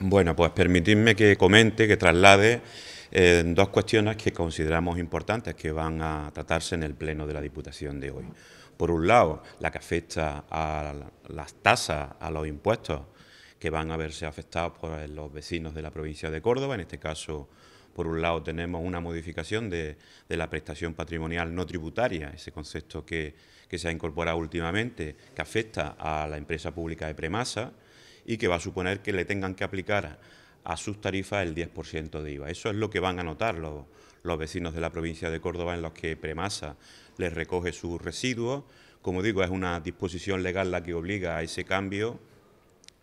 Bueno, pues permitidme que comente, que traslade eh, dos cuestiones que consideramos importantes que van a tratarse en el Pleno de la Diputación de hoy. Por un lado, la que afecta a las tasas, a los impuestos que van a verse afectados por los vecinos de la provincia de Córdoba. En este caso, por un lado, tenemos una modificación de, la prestación patrimonial no tributaria, ese concepto que, que, se ha incorporado últimamente, que afecta a la empresa pública de Premasa y que va a suponer que le tengan que aplicar a sus tarifas el 10% de IVA. Eso es lo que van a notar los, los vecinos de la provincia de Córdoba en los que Premasa les recoge sus residuos. Como digo, es una disposición legal la que obliga a ese cambio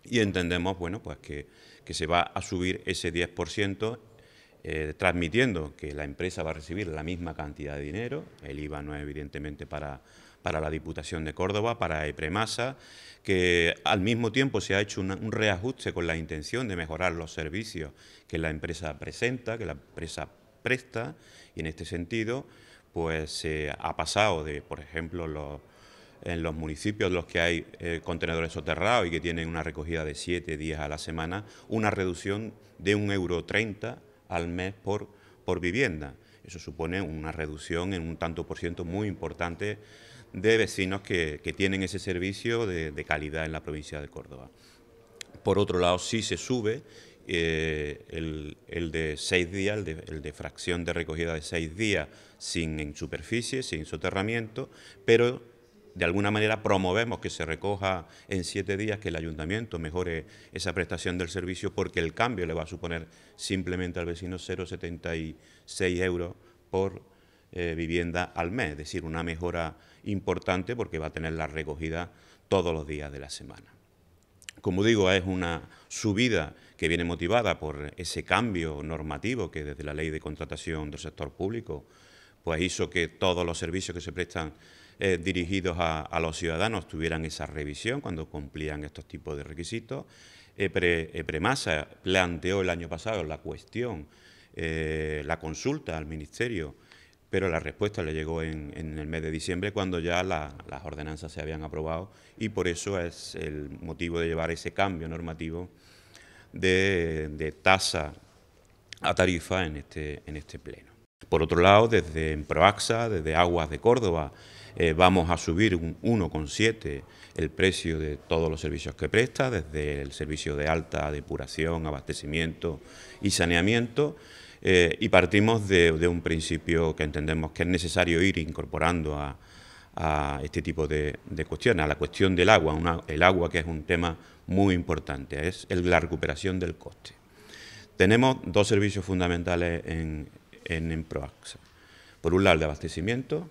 y entendemos bueno, pues que, que se va a subir ese 10%, eh, transmitiendo que la empresa va a recibir la misma cantidad de dinero, el IVA no es evidentemente para para la Diputación de Córdoba, para EPREMASA, que al mismo tiempo se ha hecho un reajuste con la intención de mejorar los servicios que la empresa presenta, que la empresa presta, y en este sentido pues se ha pasado de, por ejemplo, los, en los municipios los que hay eh, contenedores soterrados y que tienen una recogida de siete días a la semana, una reducción de un euro treinta al mes por, por vivienda. Eso supone una reducción en un tanto por ciento muy importante de vecinos que, tienen ese servicio de, calidad en la provincia de Córdoba. Por otro lado, sí se sube eh, el, de seis días, el de, fracción de recogida de seis días sin superficie, sin soterramiento, pero de alguna manera promovemos que se recoja en siete días, que el ayuntamiento mejore esa prestación del servicio, porque el cambio le va a suponer simplemente al vecino 0,76 euros por eh, vivienda al mes, es decir, una mejora importante porque va a tener la recogida todos los días de la semana. Como digo, es una subida que viene motivada por ese cambio normativo que desde la ley de contratación del sector público pues hizo que todos los servicios que se prestan eh, dirigidos a, los ciudadanos tuvieran esa revisión cuando cumplían estos tipos de requisitos. Eh, Premasa EPREMASA planteó el año pasado la cuestión, la consulta al Ministerio pero la respuesta le llegó en, el mes de diciembre cuando ya las ordenanzas se habían aprobado y por eso es el motivo de llevar ese cambio normativo de, tasa a tarifa en este, en este pleno. Por otro lado, desde Proaxa, desde Aguas de Córdoba, eh, vamos a subir un 1,7 el precio de todos los servicios que presta, desde el servicio de alta depuración, abastecimiento y saneamiento. Eh, y partimos de, un principio que entendemos que es necesario ir incorporando a, este tipo de, cuestiones, a la cuestión del agua, el agua que es un tema muy importante, es la recuperación del coste. Tenemos dos servicios fundamentales en, en, Proaxa. Por un lado, el de abastecimiento,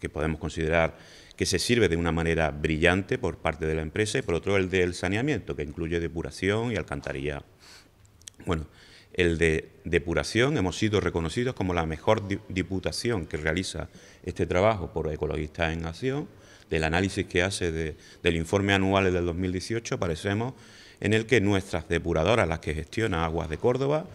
que podemos considerar que se sirve de una manera brillante por parte de la empresa, y por otro el del saneamiento, que incluye depuración y alcantarilla. Bueno, el de depuración. Hemos sido reconocidos como la mejor diputación que realiza este trabajo por Ecologistas en Acción. Del análisis que hace del informe anual del 2018 aparecemos en el que nuestras depuradoras, las que gestiona Aguas de Córdoba,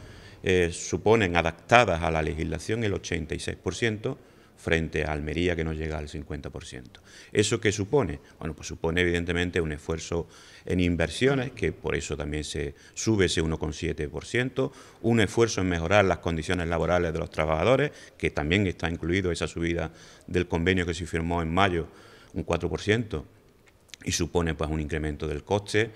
eh, suponen adaptadas a la legislación el 86% frente a Almería que no llega al 50%. ¿Eso qué supone? Bueno, pues supone evidentemente un esfuerzo en inversiones, que por eso también se sube ese 1,7%, un esfuerzo en mejorar las condiciones laborales de los trabajadores, que también está incluido esa subida del convenio que se firmó en mayo, un 4%, y supone pues un incremento del coste,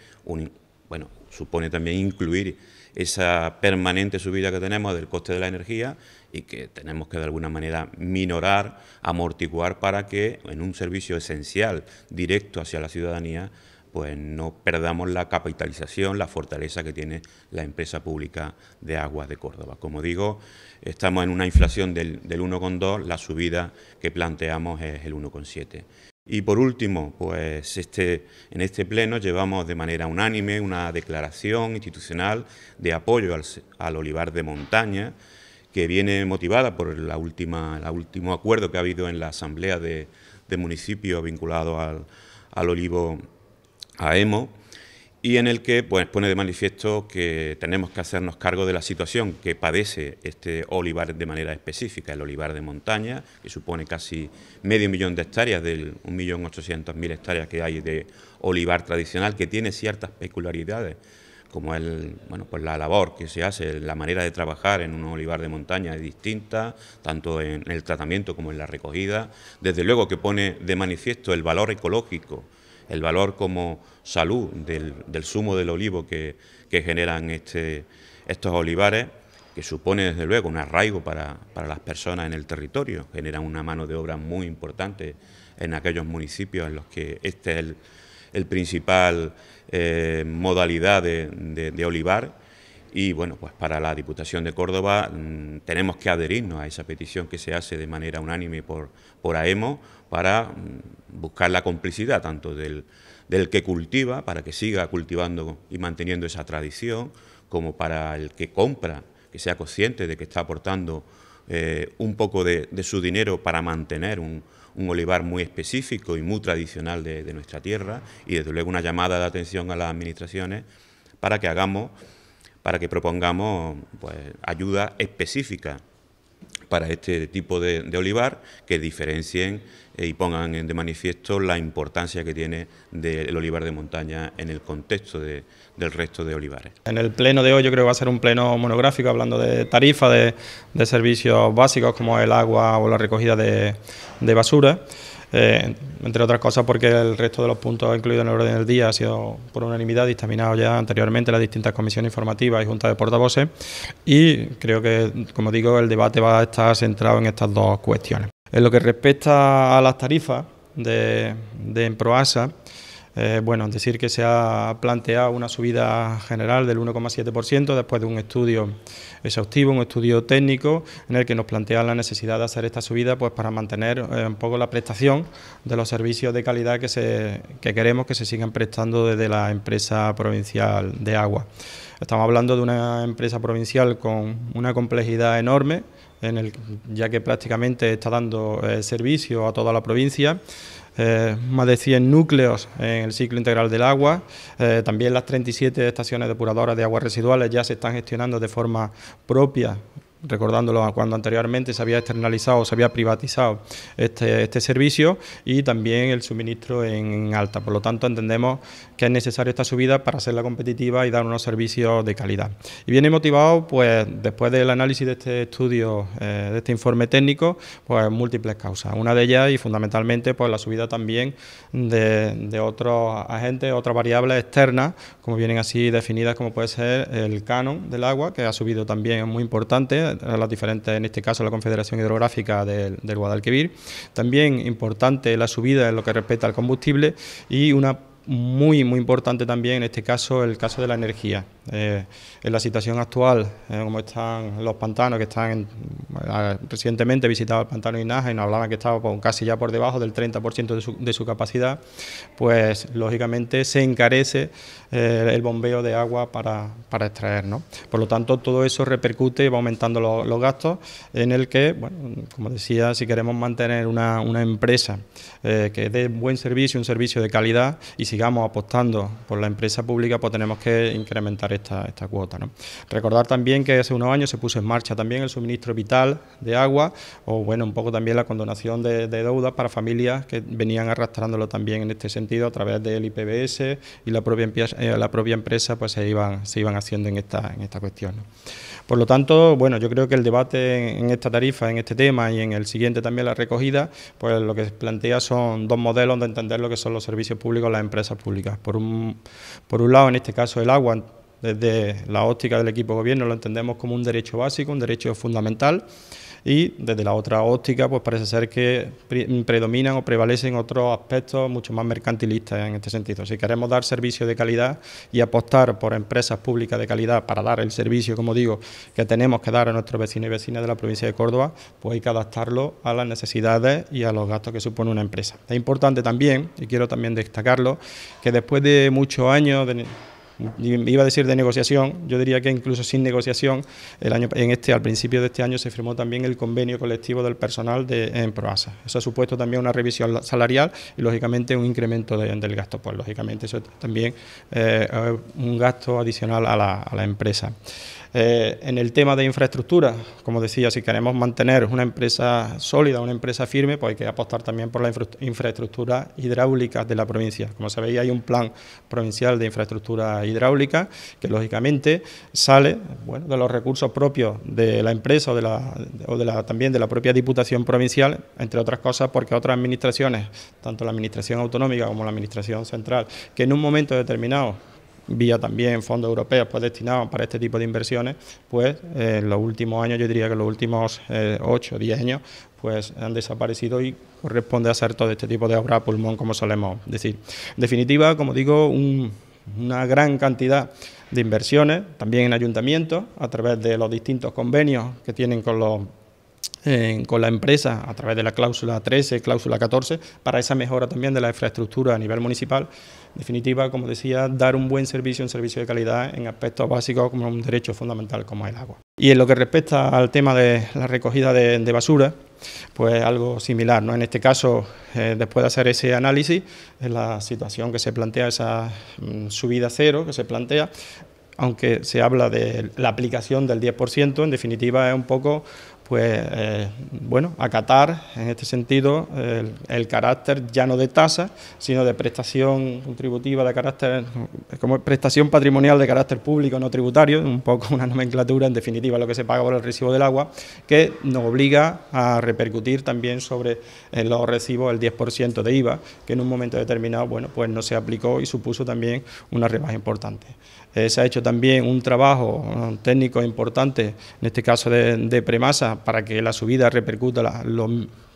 bueno, supone también incluir esa permanente subida que tenemos del coste de la energía y que tenemos que de alguna manera minorar, amortiguar para que en un servicio esencial directo hacia la ciudadanía pues no perdamos la capitalización, la fortaleza que tiene la empresa pública de aguas de Córdoba. Como digo, estamos en una inflación del, del 1,2, la subida que planteamos es el 1,7. Y por último, pues este, en este pleno llevamos de manera unánime una declaración institucional de apoyo al, olivar de montaña, que viene motivada por el último acuerdo que ha habido en la Asamblea de, Municipios vinculado al, al olivo AEMO y en el que pues, pone de manifiesto que tenemos que hacernos cargo de la situación que padece este olivar de manera específica, el olivar de montaña, que supone casi medio millón de hectáreas del 1.800.000 hectáreas que hay de olivar tradicional, que tiene ciertas peculiaridades, como el, bueno, pues la labor que se hace, la manera de trabajar en un olivar de montaña es distinta, tanto en el tratamiento como en la recogida. Desde luego que pone de manifiesto el valor ecológico el valor como salud del, del zumo del olivo que, generan este, estos olivares, que supone desde luego un arraigo para, las personas en el territorio, generan una mano de obra muy importante en aquellos municipios en los que este es el, principal eh, modalidad de olivar y bueno, pues para la Diputación de Córdoba mm, tenemos que adherirnos a esa petición que se hace de manera unánime por, por AEMO para mm, buscar la complicidad tanto del, que cultiva, para que siga cultivando y manteniendo esa tradición, como para el que compra, que sea consciente de que está aportando eh, un poco de, su dinero para mantener un, olivar muy específico y muy tradicional de, de nuestra tierra y desde luego una llamada de atención a las administraciones para que hagamos para que propongamos pues, ayuda específica para este tipo de, olivar que diferencien eh, y pongan de manifiesto la importancia que tiene el olivar de montaña en el contexto del resto de olivares. En el pleno de hoy yo creo que va a ser un pleno monográfico hablando de tarifa, de, de servicios básicos como el agua o la recogida de basura. Eh, entre otras cosas porque el resto de los puntos incluidos en el orden del día ha sido por unanimidad dictaminado ya anteriormente las distintas comisiones informativas y juntas de portavoces y creo que, como digo, el debate va a estar centrado en estas dos cuestiones. En lo que respecta a las tarifas de, de eh, bueno, decir que se ha planteado una subida general del 1,7% después de un estudio exhaustivo, un estudio técnico en el que nos plantea la necesidad de hacer esta subida pues para mantener eh, un poco la prestación de los servicios de calidad que, que queremos que se sigan prestando desde la empresa provincial de agua. Estamos hablando de una empresa provincial con una complejidad enorme, ya que prácticamente está dando eh, servicio a toda la provincia eh, más de 100 núcleos en el ciclo integral del agua. Eh, también las 37 estaciones depuradoras de aguas residuales ya se están gestionando de forma propia recordándolo a cuando anteriormente se había externalizado, ...o se había privatizado este, este servicio y también el suministro en, alta. Por lo tanto, entendemos que es necesaria esta subida para hacerla competitiva y dar unos servicios de calidad. Y viene motivado, pues, después del análisis de este estudio, eh, de este informe técnico, pues múltiples causas. Una de ellas y fundamentalmente, pues, la subida también de, de otros agentes, otras variables externas, como vienen así definidas, como puede ser el canon del agua, que ha subido también, es muy importante, diferentes, en este caso la Confederación Hidrográfica del, del Guadalquivir. También importante la subida en lo que respecta al combustible y una muy, muy importante también en este caso el caso de la energía. Eh, en la situación actual, eh, como están los pantanos que están recientemente visitaba el pantano Inaja y nos hablaban que estaba casi ya por debajo del 30% de su, capacidad, pues lógicamente se encarece eh, el bombeo de agua para, para extraer. ¿no? Por lo tanto, todo eso repercute y va aumentando los gastos en el que, bueno, como decía, si queremos mantener una, empresa que dé buen servicio, un servicio de calidad y sigamos apostando por la empresa pública, pues tenemos que incrementar esta, cuota. ¿no? Recordar también que hace unos años se puso en marcha también el suministro vital de agua, o bueno, un poco también la condonación de, deudas para familias que venían arrastrándolo también en este sentido a través del IPBS y la propia, eh, la propia empresa pues se iban, se iban haciendo en esta, en esta cuestión. Por lo tanto, bueno, yo creo que el debate en, esta tarifa, en este tema y en el siguiente también la recogida, pues lo que plantea son dos modelos de entender lo que son los servicios públicos, las empresas públicas. Por un, por un lado, en este caso, el agua, desde la óptica del equipo gobierno, lo entendemos como un derecho básico, un derecho fundamental y desde la otra óptica pues parece ser que predominan o prevalecen otros aspectos mucho más mercantilistas en este sentido. Si queremos dar servicio de calidad y apostar por empresas públicas de calidad para dar el servicio, como digo, que tenemos que dar a nuestros vecinos y vecinas de la provincia de Córdoba, pues hay que adaptarlo a las necesidades y a los gastos que supone una empresa. Es importante también, y quiero también destacarlo, que después de muchos años de Iba a decir de negociación, yo diría que incluso sin negociación, el año, en este, al principio de este año se firmó también el convenio colectivo del personal de, en PROASA. Eso ha supuesto también una revisión salarial y, lógicamente, un incremento del gasto. Pues, lógicamente, eso también eh, un gasto adicional a la empresa. Eh, en el tema de infraestructura, como decía, si queremos mantener una empresa sólida, una empresa firme, pues hay que apostar también por la infraestructura hidráulica de la provincia. Como sabéis, hay un plan provincial de infraestructura hidráulica que lógicamente sale bueno, de los recursos propios de la empresa o, de la, de la, también de la propia Diputación Provincial, entre otras cosas porque otras administraciones, tanto la Administración Autonómica como la Administración Central, que en un momento determinado vía también fondos europeos pues destinados para este tipo de inversiones, pues eh, en los últimos años, yo diría que los últimos 8 o 10 años, pues han desaparecido y corresponde hacer todo este tipo de obra pulmón, como solemos decir. En definitiva, como digo, una gran cantidad de inversiones, también en ayuntamientos, a través de los distintos convenios que tienen con los con la empresa a través de la cláusula 13, cláusula 14, para esa mejora también de la infraestructura a nivel municipal. En definitiva, como decía, dar un buen servicio, un servicio de calidad en aspectos básicos como un derecho fundamental como el agua. Y en lo que respecta al tema de la recogida de, basura, pues algo similar. ¿no? En este caso, eh, después de hacer ese análisis, en la situación que se plantea, esa mm, subida cero que se plantea, aunque se habla de la aplicación del 10%, en definitiva es un poco pues eh, bueno, acatar en este sentido el, carácter ya no de tasa, sino de prestación contributiva de carácter, como prestación patrimonial de carácter público no tributario, un poco una nomenclatura en definitiva lo que se paga por el recibo del agua, que nos obliga a repercutir también sobre eh, los recibos el 10% de IVA, que en un momento determinado, bueno, pues no se aplicó y supuso también una rebaja importante. Eh, se ha hecho también un trabajo técnico importante, en este caso de, premasa, para que la subida repercuta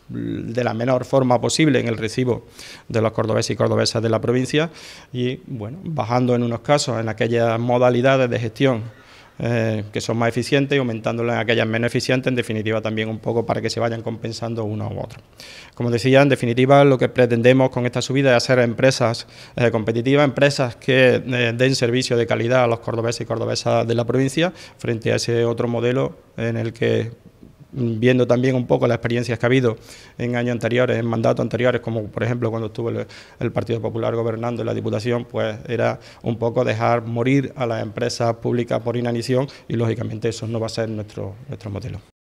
de la menor forma posible en el recibo de los cordobeses y cordobesas de la provincia y, bueno, bajando en unos casos en aquellas modalidades de gestión eh, que son más eficientes y aumentándolas en aquellas menos eficientes, en definitiva también un poco para que se vayan compensando uno u otro. Como decía, en definitiva lo que pretendemos con esta subida es hacer empresas eh, competitivas, empresas que eh, den servicio de calidad a los cordobeses y cordobesas de la provincia frente a ese otro modelo en el que viendo también un poco las experiencias que ha habido en años anteriores, en mandatos anteriores, como por ejemplo cuando estuvo el, Partido Popular gobernando en la Diputación, pues era un poco dejar morir a las empresas públicas por inanición y lógicamente eso no va a ser nuestro, nuestro modelo.